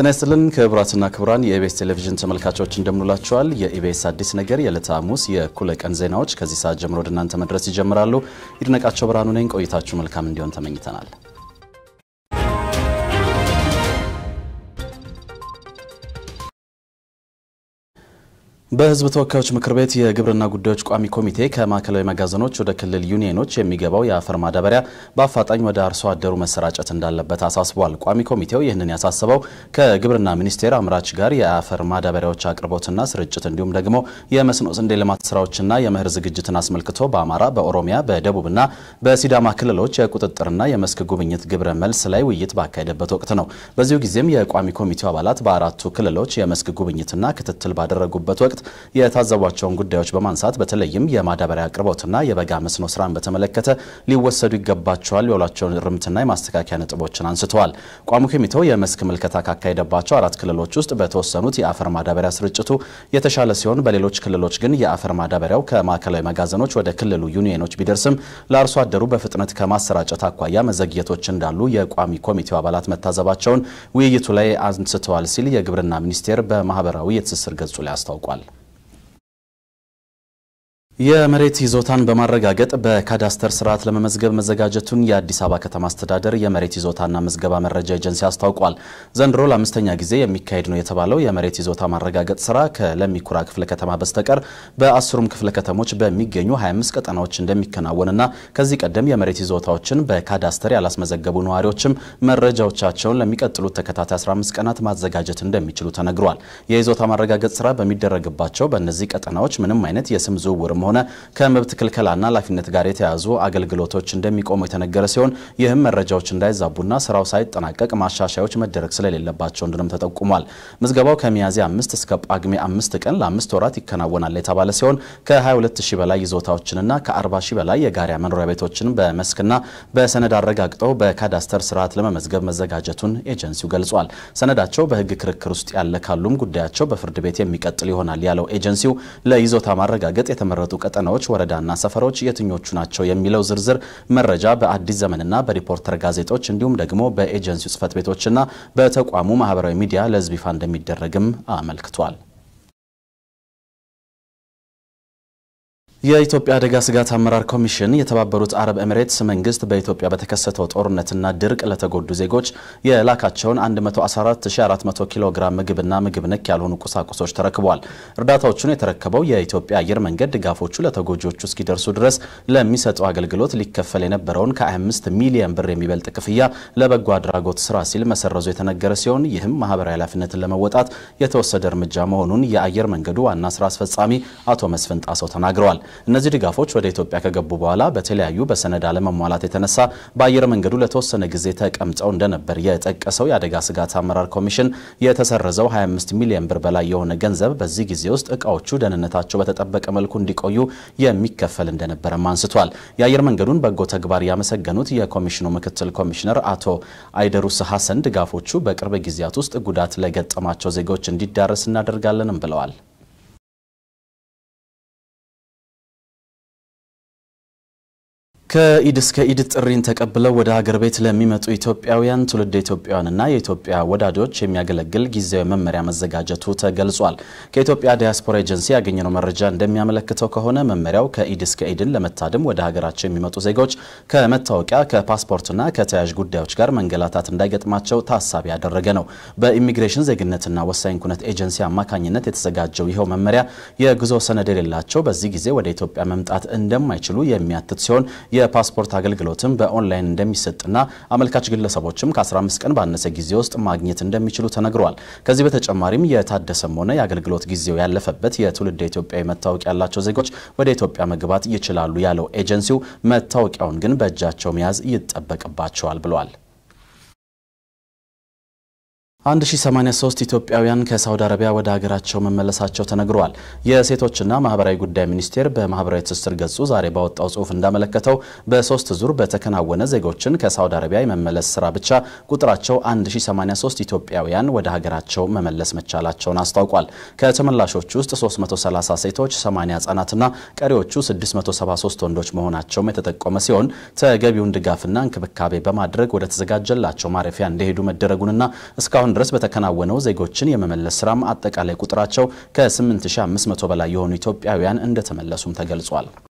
ጤና ይስጥልን ክቡራትና ክቡራን የኢቤስ ቴሌቪዥን ተመልካቾች እንደምንላችኋል። የኢቤስ አዲስ ነገር የዕለተ ሐሙስ የእኩለ ቀን ዜናዎች ከዚህ ሰዓት ጀምሮ ወደ እናንተ መድረስ ይጀምራሉ። ይድነቃቸው ብርሃኑ ነኝ። ቆይታችሁ መልካም እንዲሆን ተመኝተናል። በህዝብ ተወካዮች ምክር ቤት የግብርና ጉዳዮች ቋሚ ኮሚቴ ከማዕከላዊ መጋዘኖች ወደ ክልል ዩኒየኖች የሚገባው የአፈር ማዳበሪያ በአፋጣኝ ወደ አርሶ አደሩ መሰራጨት እንዳለበት አሳስቧል። ቋሚ ኮሚቴው ይህንን ያሳስበው ከግብርና ሚኒስቴር አምራች ጋር የአፈር ማዳበሪያዎች አቅርቦትና ስርጭት እንዲሁም ደግሞ የመስኖ ስንዴ ልማት ስራዎችና የምህር ዝግጅትን አስመልክቶ በአማራ፣ በኦሮሚያ፣ በደቡብና በሲዳማ ክልሎች የቁጥጥርና የመስክ ጉብኝት ግብረ መልስ ላይ ውይይት ባካሄደበት ወቅት ነው። በዚሁ ጊዜም የቋሚ ኮሚቴው አባላት በአራቱ ክልሎች የመስክ ጉብኝትና ክትትል ባደረጉበት ወቅት የታዘቧቸውን ጉዳዮች በማንሳት በተለይም የማዳበሪያ አቅርቦትና የበጋ መስኖ ስራን በተመለከተ ሊወሰዱ ይገባቸዋል የሏቸውን እርምትና የማስተካከያ ነጥቦችን አንስተዋል። ቋሚ ኮሚቴው የመስክ ምልከታ ካካሄደባቸው አራት ክልሎች ውስጥ በተወሰኑት የአፈር ማዳበሪያ ስርጭቱ የተሻለ ሲሆን በሌሎች ክልሎች ግን የአፈር ማዳበሪያው ከማዕከላዊ መጋዘኖች ወደ ክልሉ ዩኒየኖች ቢደርስም ለአርሶ አደሩ በፍጥነት ከማሰራጨት አኳያ መዘግየቶች እንዳሉ የቋሚ ኮሚቴው አባላት መታዘባቸውን ውይይቱ ላይ አንስተዋል ሲል የግብርና ሚኒስቴር በማህበራዊ የትስስር ገጹ ላይ አስታውቋል። የመሬት ይዞታን በማረጋገጥ በካዳስተር ስርዓት ለመመዝገብ መዘጋጀቱን የአዲስ አበባ ከተማ አስተዳደር የመሬት ይዞታና ምዝገባ መረጃ ኤጀንሲ አስታውቋል። ዘንድሮ ለአምስተኛ ጊዜ የሚካሄድ ነው የተባለው የመሬት ይዞታ ማረጋገጥ ስራ ከለሚኩራ ክፍለ ከተማ በስተቀር በአስሩም ክፍለ ከተሞች በሚገኙ 25 ቀጠናዎች እንደሚከናወንና ከዚህ ቀደም የመሬት ይዞታዎችን በካዳስተር ያላስመዘገቡ ነዋሪዎችም መረጃዎቻቸውን ለሚቀጥሉት ተከታታይ 15 ቀናት ማዘጋጀት እንደሚችሉ ተነግሯል። የይዞታ ማረጋገጥ ስራ በሚደረግባቸው በእነዚህ ቀጠናዎች ምንም አይነት የስም ዝውውር ሆነ ከመብት ክልከላና ኃላፊነት ጋር የተያዙ አገልግሎቶች እንደሚቆሙ የተነገረ ሲሆን ይህም መረጃዎች እንዳይዛቡና ስራው ሳይጠናቀቅ ማሻሻያዎች መደረግ ስለሌለባቸው እንደሆነም ተጠቁሟል። ምዝገባው ከሚያዝያ አምስት እስከ ጳጉሜ አምስት ቀን ለአምስት ወራት ይከናወናል የተባለ ሲሆን ከ22 ሺህ በላይ ይዞታዎችንና ከ40 ሺህ በላይ የጋሪያ መኖሪያ ቤቶችን በመስክና በሰነድ አረጋግጠው በካዳስተር ስርዓት ለመመዝገብ መዘጋጀቱን ኤጀንሲው ገልጿል። ሰነዳቸው በህግ ክርክር ውስጥ ያለ ካሉም ጉዳያቸው በፍርድ ቤት የሚቀጥል ይሆናል ያለው ኤጀንሲው ለይዞታ ማረጋገጥ የተመረጡ ቀጠናዎች፣ ወረዳና ሰፈሮች የትኞቹ ናቸው የሚለው ዝርዝር መረጃ በአዲስ ዘመንና በሪፖርተር ጋዜጦች እንዲሁም ደግሞ በኤጀንሲው ጽህፈት ቤቶችና በተቋሙ ማህበራዊ ሚዲያ ለህዝብ ይፋ እንደሚደረግም አመልክቷል። የኢትዮጵያ አደጋ ስጋት አመራር ኮሚሽን የተባበሩት አረብ ኤምሬትስ መንግስት በኢትዮጵያ በተከሰተው ጦርነትና ድርቅ ለተጎዱ ዜጎች የላካቸውን 114400 ኪሎ ግራም ምግብና ምግብ ነክ ያልሆኑ ቁሳቁሶች ተረክቧል። እርዳታዎቹን የተረከበው የኢትዮጵያ አየር መንገድ ድጋፎቹ ለተጎጂዎቹ እስኪደርሱ ድረስ ለሚሰጠው አገልግሎት ሊከፈል የነበረውን ከ25 ሚሊየን ብር የሚበልጥ ክፍያ ለበጎ አድራጎት ስራ ሲል መሰረዙ የተነገረ ሲሆን ይህም ማህበራዊ ኃላፊነትን ለመወጣት የተወሰደ እርምጃ መሆኑን የአየር መንገዱ ዋና ስራ አስፈጻሚ አቶ መስፍን ጣሰው ተናግረዋል። እነዚህ ድጋፎች ወደ ኢትዮጵያ ከገቡ በኋላ በተለያዩ በሰነድ አለመሟላት የተነሳ በአየር መንገዱ ለተወሰነ ጊዜ ተቀምጠው እንደነበር የጠቀሰው የአደጋ ስጋት አመራር ኮሚሽን የተሰረዘው 25 ሚሊዮን ብር በላይ የሆነ ገንዘብ በዚህ ጊዜ ውስጥ እቃዎቹ ደህንነታቸው በተጠበቀ መልኩ እንዲቆዩ የሚከፈል እንደነበረም አንስቷል። የአየር መንገዱን በጎ ተግባር ያመሰገኑት የኮሚሽኑ ምክትል ኮሚሽነር አቶ አይደሩስ ሀሰን ድጋፎቹ በቅርብ ጊዜያት ውስጥ ጉዳት ለገጠማቸው ዜጎች እንዲዳረስ እናደርጋለንም ብለዋል። ከኢድ እስከ ኢድ ጥሪን ተቀብለው ወደ ሀገር ቤት ለሚመጡ ኢትዮጵያውያን ትውልድ ኢትዮጵያውያንና የኢትዮጵያ ወዳጆች የሚያገለግል ጊዜያዊ መመሪያ መዘጋጀቱ ተገልጿል። ከኢትዮጵያ ዲያስፖራ ኤጀንሲ ያገኘነው መረጃ እንደሚያመለክተው ከሆነ መመሪያው ከኢድ እስከ ኢድን ለመታደም ወደ ሀገራቸው የሚመጡ ዜጎች ከመታወቂያ ከፓስፖርትና ከተያያዥ ጉዳዮች ጋር መንገላታት እንዳይገጥማቸው ታሳቢ ያደረገ ነው። በኢሚግሬሽን ዜግነትና ወሳኝ ኩነት ኤጀንሲ አማካኝነት የተዘጋጀው ይኸው መመሪያ የጉዞ ሰነድ የሌላቸው በዚህ ጊዜ ወደ ኢትዮጵያ መምጣት እንደማይችሉ የሚያትት ሲሆን የፓስፖርት አገልግሎትም በኦንላይን እንደሚሰጥና አመልካች ግለሰቦችም ከ15 ቀን ባነሰ ጊዜ ውስጥ ማግኘት እንደሚችሉ ተነግሯል። ከዚህ በተጨማሪም የታደሰም ሆነ የአገልግሎት ጊዜው ያለፈበት የትውልድ ኢትዮጵያዊ መታወቂያ ያላቸው ዜጎች ወደ ኢትዮጵያ መግባት ይችላሉ ያለው ኤጀንሲው መታወቂያውን ግን በእጃቸው መያዝ ይጠበቅባቸዋል ብሏል። 1083 ኢትዮጵያውያን ከሳውዲ አረቢያ ወደ ሀገራቸው መመለሳቸው ተነግረዋል። የሴቶችና ማህበራዊ ጉዳይ ሚኒስቴር በማህበራዊ ትስስር ገጹ ዛሬ ባወጣው ጽሑፍ እንዳመለከተው በሶስት ዙር በተከናወነ ዜጎችን ከሳውዲ አረቢያ የመመለስ ስራ ብቻ ቁጥራቸው 1083 ኢትዮጵያውያን ወደ ሀገራቸው መመለስ መቻላቸውን አስታውቋል። ከተመላሾቹ ውስጥ 330 ሴቶች፣ 80 ህጻናትና ቀሪዎቹ 673 ወንዶች መሆናቸውም የተጠቆመ ሲሆን ተገቢውን ድጋፍና እንክብካቤ በማድረግ ወደ ተዘጋጀላቸው ማረፊያ እንዲሄዱ መደረጉንና እስካሁን እስካሁን ድረስ በተከናወነው ዜጎችን የመመለስ ስራም አጠቃላይ ቁጥራቸው ከ8500 በላይ የሆኑ ኢትዮጵያውያን እንደተመለሱም ተገልጿል።